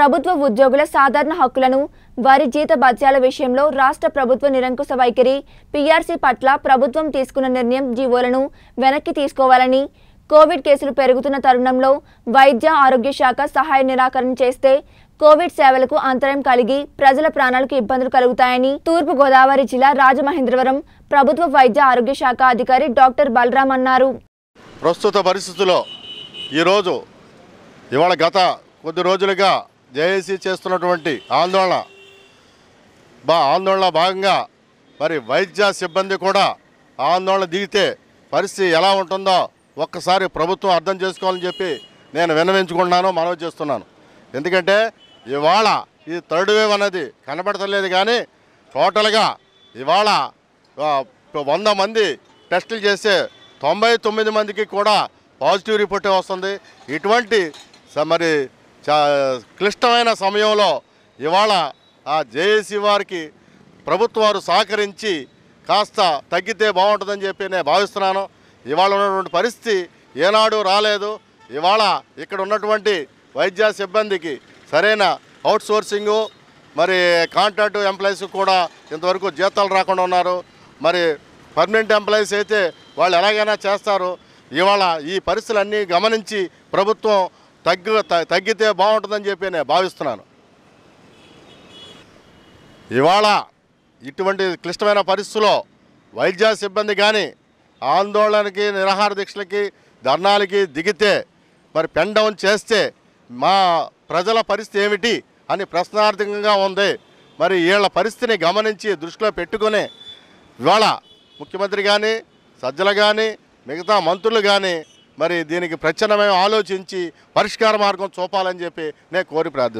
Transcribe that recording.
ప్రభుత్వ ఉద్యోగుల సాధారణ హక్కులను వారి జీత భత్యాల విషయంలో రాష్ట్ర ప్రభుత్వ నిరంకుశ వైఖరి పీఆర్సీ పట్ల ప్రభుత్వం తీసుకున్న నిర్ణయం జీవోలను వెనక్కి తీసుకోవాలని కోవిడ్ కేసులు పెరుగుతున్న తరుణంలో వైద్య ఆరోగ్య శాఖ సహాయ నిరాకరణ చేస్తే కోవిడ్ సేవలకు అంతరం కలిగి ప్రజల ప్రాణాలకు ఇబ్బందులు కలుగుతాయని తూర్పు గోదావరి జిల్లా రాజమహేంద్రవరం ప్రభుత్వ వైద్య ఆరోగ్య శాఖ అధికారి డాక్టర్ బలరాం అన్నారు ప్రస్తుత పరిస్థితుల్లో ఈరోజు ఇవాళ గత కొద్ది రోజులుగా జేఏసీ చేస్తున్నటువంటి ఆందోళన బా ఆందోళన భాగంగా మరి వైద్య సిబ్బంది కూడా ఆందోళన దిగితే పరిస్థితి ఎలా ఉంటుందో ఒక్కసారి ప్రభుత్వం అర్థం చేసుకోవాలని చెప్పి నేను విన్నవించుకున్నాను మనవి చేస్తున్నాను ఎందుకంటే ఇవాళ ఈ థర్డ్ వేవ్ అనేది కనబడతలేదు కానీ టోటల్గా ఇవాళ వంద మంది టెస్టులు చేసే తొంభై తొమ్మిది మందికి కూడా పాజిటివ్ రిపోర్టే వస్తుంది ఇటువంటి మరి క్లిష్టమైన సమయంలో ఇవాళ ఆ జేఏసీ వారికి ప్రభుత్వాలు సహకరించి కాస్త తగ్గితే బాగుంటుందని చెప్పి నేను భావిస్తున్నాను ఇవాళ ఉన్నటువంటి పరిస్థితి ఏనాడు రాలేదు ఇవాళ ఇక్కడ ఉన్నటువంటి వైద్య సిబ్బందికి సరైన అవుట్ సోర్సింగు మరి కాంట్రాక్ట్ ఎంప్లాయీస్ కూడా ఇంతవరకు జీతాలు రాకుండా ఉన్నారు మరి పర్మనెంట్ ఎంప్లాయీస్ అయితే వాళ్ళు ఎలాగైనా చేస్తారు ఇవాళ ఈ పరిస్థితులన్నీ గమనించి ప్రభుత్వం తగ్గ తగ్గితే బాగుంటుందని చెప్పి నేను భావిస్తున్నాను ఇవాళ ఇటువంటి క్లిష్టమైన పరిస్థితుల్లో వైద్య సిబ్బంది కానీ ఆందోళనకి నిరాహార దీక్షలకి ధర్నాలకి దిగితే మరి పెండౌన్ డౌన్ చేస్తే మా ప్రజల పరిస్థితి ఏమిటి అని ప్రశ్నార్థకంగా ఉంది మరి వీళ్ళ పరిస్థితిని గమనించి దృష్టిలో పెట్టుకుని ఇవాళ ముఖ్యమంత్రి కానీ సజ్జలు కానీ మిగతా మంత్రులు కానీ మరి దీనికి ప్రత్యామ్నాయం ఆలోచించి పరిష్కార మార్గం చూపాలని చెప్పి నేను కోరి ప్రార్థిస్తున్నాను